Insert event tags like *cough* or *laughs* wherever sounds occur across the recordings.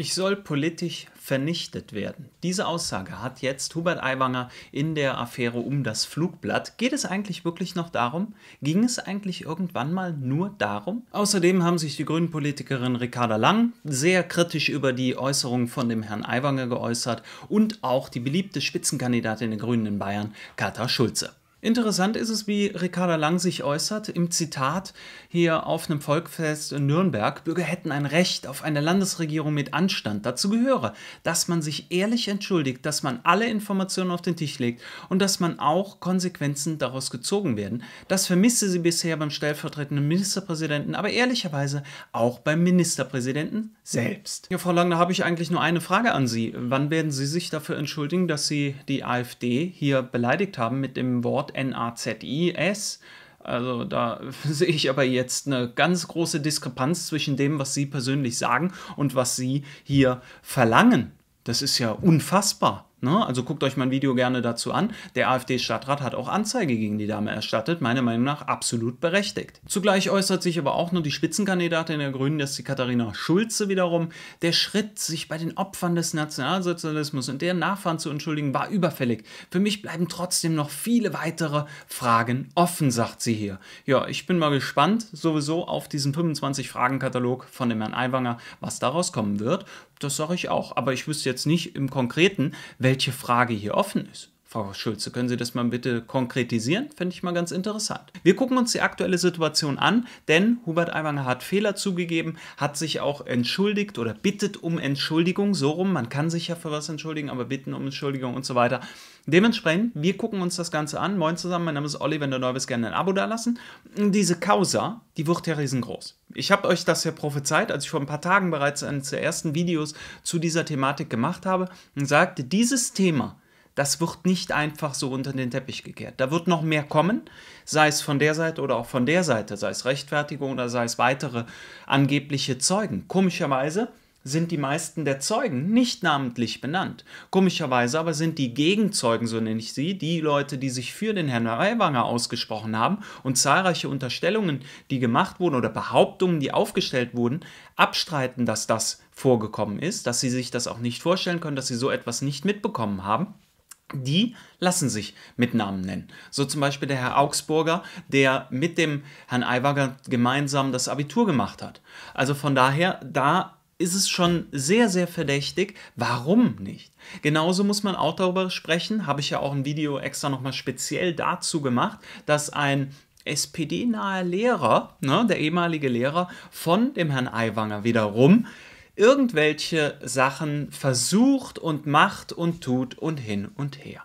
Ich soll politisch vernichtet werden. Diese Aussage hat jetzt Hubert Aiwanger in der Affäre um das Flugblatt. Geht es eigentlich wirklich noch darum? Ging es eigentlich irgendwann mal nur darum? Außerdem haben sich die Grünen-Politikerin Ricarda Lang sehr kritisch über die Äußerungen von dem Herrn Aiwanger geäußert und auch die beliebte Spitzenkandidatin der Grünen in Bayern, Katha Schulze. Interessant ist es, wie Ricarda Lang sich äußert im Zitat hier auf einem Volkfest in Nürnberg. Bürger hätten ein Recht auf eine Landesregierung mit Anstand. Dazu gehöre, dass man sich ehrlich entschuldigt, dass man alle Informationen auf den Tisch legt und dass man auch Konsequenzen daraus gezogen werden. Das vermisse sie bisher beim stellvertretenden Ministerpräsidenten, aber ehrlicherweise auch beim Ministerpräsidenten selbst. Ja, Frau Lang, da habe ich eigentlich nur eine Frage an Sie. Wann werden Sie sich dafür entschuldigen, dass Sie die AfD hier beleidigt haben mit dem Wort N-A-Z-I-S. Also da *laughs* sehe ich aber jetzt eine ganz große Diskrepanz zwischen dem, was Sie persönlich sagen und was Sie hier verlangen. Das ist ja unfassbar. Ne? Also guckt euch mein Video gerne dazu an. Der AfD-Stadtrat hat auch Anzeige gegen die Dame erstattet, meiner Meinung nach absolut berechtigt. Zugleich äußert sich aber auch nur die Spitzenkandidatin der Grünen, dass die Katharina Schulze wiederum, der Schritt, sich bei den Opfern des Nationalsozialismus und deren Nachfahren zu entschuldigen, war überfällig. Für mich bleiben trotzdem noch viele weitere Fragen offen, sagt sie hier. Ja, ich bin mal gespannt sowieso auf diesen 25-Fragen-Katalog von dem Herrn Aiwanger, was daraus kommen wird. Das sage ich auch. Aber ich wüsste jetzt nicht im Konkreten, wer welche Frage hier offen ist. Frau Schulze, können Sie das mal bitte konkretisieren? Fände ich mal ganz interessant. Wir gucken uns die aktuelle Situation an, denn Hubert Aiwanger hat Fehler zugegeben, hat sich auch entschuldigt oder bittet um Entschuldigung, so rum. Man kann sich ja für was entschuldigen, aber bitten um Entschuldigung und so weiter. Dementsprechend, wir gucken uns das Ganze an. Moin zusammen, mein Name ist Olli, wenn du neu bist, gerne ein Abo dalassen. Diese Causa, die wird ja riesengroß. Ich habe euch das ja prophezeit, als ich vor ein paar Tagen bereits eines der ersten Videos zu dieser Thematik gemacht habe und sagte, dieses Thema das wird nicht einfach so unter den Teppich gekehrt. Da wird noch mehr kommen, sei es von der Seite oder auch von der Seite, sei es Rechtfertigung oder sei es weitere angebliche Zeugen. Komischerweise sind die meisten der Zeugen nicht namentlich benannt. Komischerweise aber sind die Gegenzeugen, so nenne ich sie, die Leute, die sich für den Herrn Aiwanger ausgesprochen haben und zahlreiche Unterstellungen, die gemacht wurden oder Behauptungen, die aufgestellt wurden, abstreiten, dass das vorgekommen ist, dass sie sich das auch nicht vorstellen können, dass sie so etwas nicht mitbekommen haben die lassen sich mit Namen nennen. So zum Beispiel der Herr Augsburger, der mit dem Herrn Aiwager gemeinsam das Abitur gemacht hat. Also von daher, da ist es schon sehr, sehr verdächtig. Warum nicht? Genauso muss man auch darüber sprechen, habe ich ja auch ein Video extra nochmal speziell dazu gemacht, dass ein spd naher Lehrer, ne, der ehemalige Lehrer von dem Herrn Aiwanger wiederum, irgendwelche Sachen versucht und macht und tut und hin und her.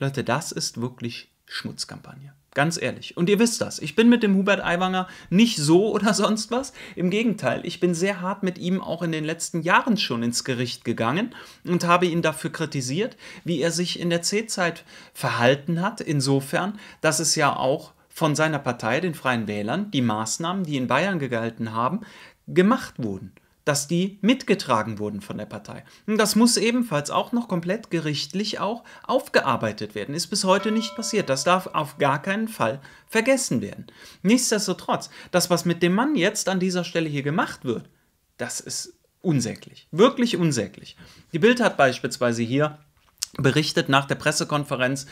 Leute, das ist wirklich Schmutzkampagne. Ganz ehrlich. Und ihr wisst das. Ich bin mit dem Hubert Aiwanger nicht so *laughs* oder sonst was. Im Gegenteil, ich bin sehr hart mit ihm auch in den letzten Jahren schon ins Gericht gegangen und habe ihn dafür kritisiert, wie er sich in der C-Zeit verhalten hat. Insofern, dass es ja auch von seiner Partei, den Freien Wählern, die Maßnahmen, die in Bayern gehalten haben, gemacht wurden dass die mitgetragen wurden von der Partei. Und das muss ebenfalls auch noch komplett gerichtlich auch aufgearbeitet werden. Ist bis heute nicht passiert. Das darf auf gar keinen Fall vergessen werden. Nichtsdestotrotz, das, was mit dem Mann jetzt an dieser Stelle hier gemacht wird, das ist unsäglich. Wirklich unsäglich. Die Bild hat beispielsweise hier berichtet nach der Pressekonferenz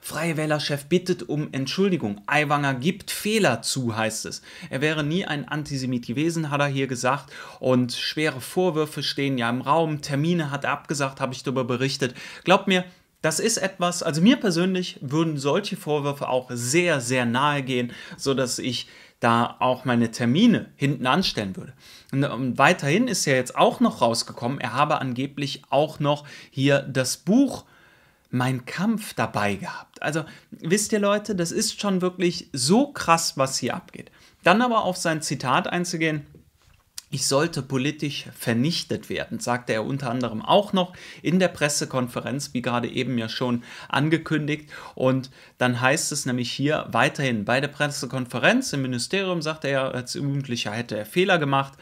Freie Wählerchef bittet um Entschuldigung. Aiwanger gibt Fehler zu, heißt es. Er wäre nie ein Antisemit gewesen, hat er hier gesagt. Und schwere Vorwürfe stehen ja im Raum. Termine hat er abgesagt, habe ich darüber berichtet. Glaubt mir, das ist etwas, also mir persönlich würden solche Vorwürfe auch sehr, sehr nahe gehen, sodass ich da auch meine Termine hinten anstellen würde. Und ähm, weiterhin ist ja jetzt auch noch rausgekommen, er habe angeblich auch noch hier das Buch äh, mein Kampf dabei gehabt. Also wisst ihr Leute, das ist schon wirklich so krass, was hier abgeht. Dann aber auf sein Zitat einzugehen, ich sollte politisch vernichtet werden, sagte er unter anderem auch noch in der Pressekonferenz, wie gerade eben ja schon angekündigt. Und dann heißt es nämlich hier weiterhin bei der Pressekonferenz im Ministerium, sagte er, als Jugendlicher hätte er Fehler gemacht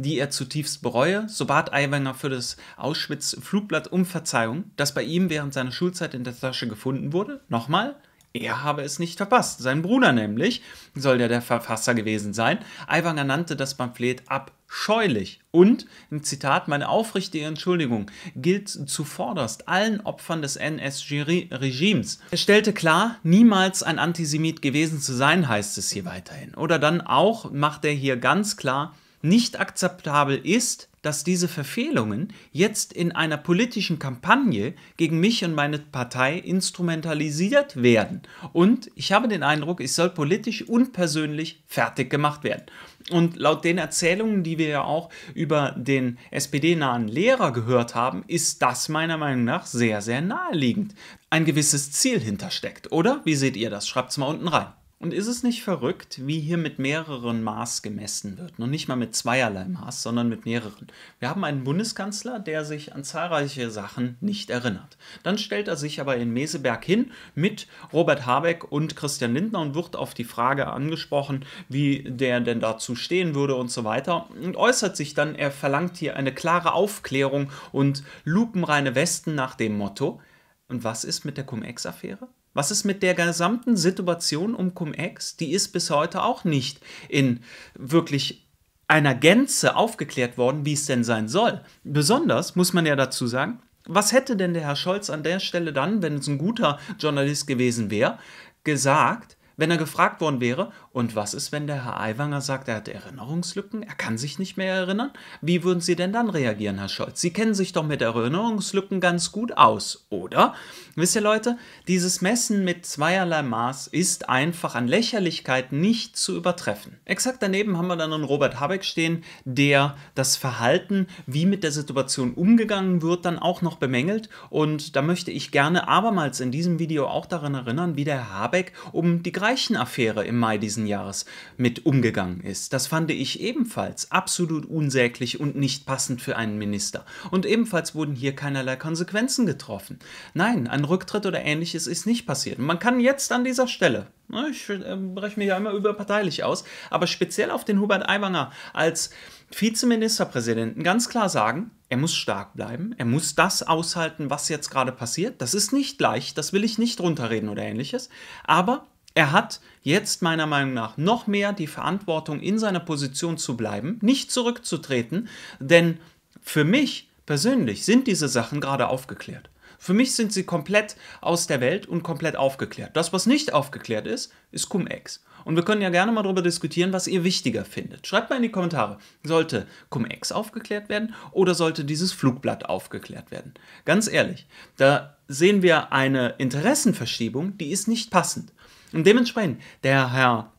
die er zutiefst bereue, so bat Aiwanger für das Auschwitz-Flugblatt um Verzeihung, das bei ihm während seiner Schulzeit in der Tasche gefunden wurde. Nochmal, er habe es nicht verpasst. Sein Bruder nämlich soll ja der Verfasser gewesen sein. Aiwanger nannte das Pamphlet abscheulich und, im Zitat, meine aufrichtige Entschuldigung gilt zuvorderst allen Opfern des NS-Regimes. Er stellte klar, niemals ein Antisemit gewesen zu sein, heißt es hier weiterhin. Oder dann auch macht er hier ganz klar, nicht akzeptabel ist, dass diese Verfehlungen jetzt in einer politischen Kampagne gegen mich und meine Partei instrumentalisiert werden. Und ich habe den Eindruck, ich soll politisch und persönlich fertig gemacht werden. Und laut den Erzählungen, die wir ja auch über den SPD-nahen Lehrer gehört haben, ist das meiner Meinung nach sehr, sehr naheliegend. Ein gewisses Ziel hintersteckt, oder? Wie seht ihr das? Schreibt es mal unten rein. Und ist es nicht verrückt, wie hier mit mehreren Maß gemessen wird? Und nicht mal mit zweierlei Maß, sondern mit mehreren. Wir haben einen Bundeskanzler, der sich an zahlreiche Sachen nicht erinnert. Dann stellt er sich aber in Meseberg hin mit Robert Habeck und Christian Lindner und wird auf die Frage angesprochen, wie der denn dazu stehen würde und so weiter. Und äußert sich dann, er verlangt hier eine klare Aufklärung und lupenreine Westen nach dem Motto. Und was ist mit der Cum-Ex-Affäre? Was ist mit der gesamten Situation um Cum-Ex? Die ist bis heute auch nicht in wirklich einer Gänze aufgeklärt worden, wie es denn sein soll. Besonders muss man ja dazu sagen, was hätte denn der Herr Scholz an der Stelle dann, wenn es ein guter Journalist gewesen wäre, gesagt, wenn er gefragt worden wäre, und was ist, wenn der Herr Aiwanger sagt, er hat Erinnerungslücken, er kann sich nicht mehr erinnern? Wie würden Sie denn dann reagieren, Herr Scholz? Sie kennen sich doch mit Erinnerungslücken ganz gut aus, oder? Wisst ihr Leute, dieses Messen mit zweierlei Maß ist einfach an Lächerlichkeit nicht zu übertreffen. Exakt daneben haben wir dann einen Robert Habeck stehen, der das Verhalten, wie mit der Situation umgegangen wird, dann auch noch bemängelt. Und da möchte ich gerne abermals in diesem Video auch daran erinnern, wie der Herr Habeck um die Greifung Leichenaffäre im Mai diesen Jahres mit umgegangen ist. Das fand ich ebenfalls absolut unsäglich und nicht passend für einen Minister. Und ebenfalls wurden hier keinerlei Konsequenzen getroffen. Nein, ein Rücktritt oder ähnliches ist nicht passiert. Und man kann jetzt an dieser Stelle, ne, ich äh, breche mich ja immer überparteilich aus, aber speziell auf den Hubert Aiwanger als Vizeministerpräsidenten ganz klar sagen, er muss stark bleiben, er muss das aushalten, was jetzt gerade passiert. Das ist nicht leicht, das will ich nicht runterreden oder ähnliches, aber er hat jetzt meiner Meinung nach noch mehr die Verantwortung, in seiner Position zu bleiben, nicht zurückzutreten, denn für mich persönlich sind diese Sachen gerade aufgeklärt. Für mich sind sie komplett aus der Welt und komplett aufgeklärt. Das, was nicht aufgeklärt ist, ist Cum-Ex. Und wir können ja gerne mal darüber diskutieren, was ihr wichtiger findet. Schreibt mal in die Kommentare, sollte Cum-Ex aufgeklärt werden oder sollte dieses Flugblatt aufgeklärt werden? Ganz ehrlich, da sehen wir eine Interessenverschiebung, die ist nicht passend. Und dementsprechend, der Herr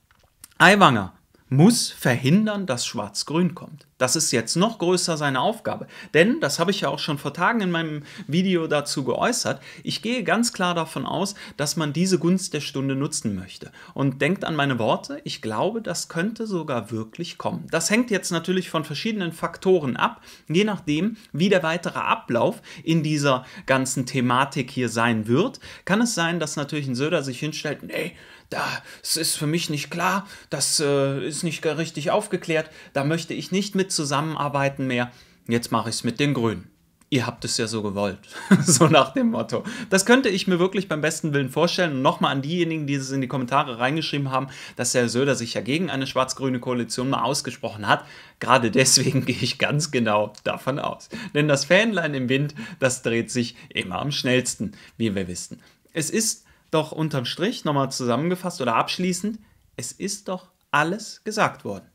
Aiwanger muss verhindern, dass Schwarz-Grün kommt. Das ist jetzt noch größer seine Aufgabe. Denn, das habe ich ja auch schon vor Tagen in meinem Video dazu geäußert, ich gehe ganz klar davon aus, dass man diese Gunst der Stunde nutzen möchte. Und denkt an meine Worte, ich glaube, das könnte sogar wirklich kommen. Das hängt jetzt natürlich von verschiedenen Faktoren ab, je nachdem, wie der weitere Ablauf in dieser ganzen Thematik hier sein wird. Kann es sein, dass natürlich ein Söder sich hinstellt, nee, das ist für mich nicht klar, das äh, ist nicht richtig aufgeklärt, da möchte ich nicht mit zusammenarbeiten mehr, jetzt mache ich es mit den Grünen. Ihr habt es ja so gewollt, *laughs* so nach dem Motto. Das könnte ich mir wirklich beim besten Willen vorstellen. Und nochmal an diejenigen, die es in die Kommentare reingeschrieben haben, dass Herr Söder sich ja gegen eine schwarz-grüne Koalition mal ausgesprochen hat. Gerade deswegen *laughs* gehe ich ganz genau davon aus. Denn das Fähnlein im Wind, das dreht sich immer am schnellsten, wie wir wissen. Es ist doch unterm Strich, nochmal zusammengefasst oder abschließend, es ist doch alles gesagt worden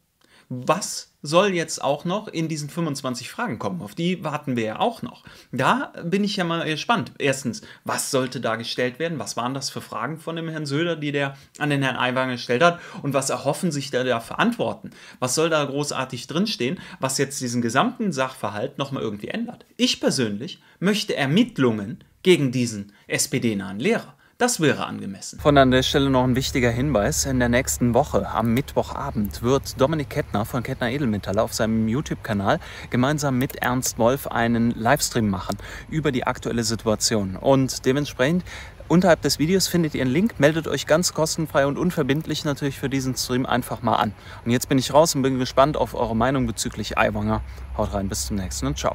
was soll jetzt auch noch in diesen 25 Fragen kommen? Auf die warten wir ja auch noch. Da bin ich ja mal gespannt. Erstens, was sollte da gestellt werden? Was waren das für Fragen von dem Herrn Söder, die der an den Herrn Aiwanger gestellt hat? Und was erhoffen sich da da für Antworten? Was soll da großartig drinstehen, was jetzt diesen gesamten Sachverhalt nochmal irgendwie ändert? Ich persönlich möchte Ermittlungen gegen diesen SPD-nahen Lehrer. Das wäre angemessen. Von an der Stelle noch ein wichtiger Hinweis. In der nächsten Woche, am Mittwochabend, wird Dominik Kettner von Kettner Edelmetalle auf seinem YouTube-Kanal gemeinsam mit Ernst Wolf einen Livestream machen über die aktuelle Situation. Und dementsprechend Unterhalb des Videos findet ihr einen Link. Meldet euch ganz kostenfrei und unverbindlich natürlich für diesen Stream einfach mal an. Und jetzt bin ich raus und bin gespannt auf eure Meinung bezüglich Eiwanger. Haut rein, bis zum nächsten und ciao.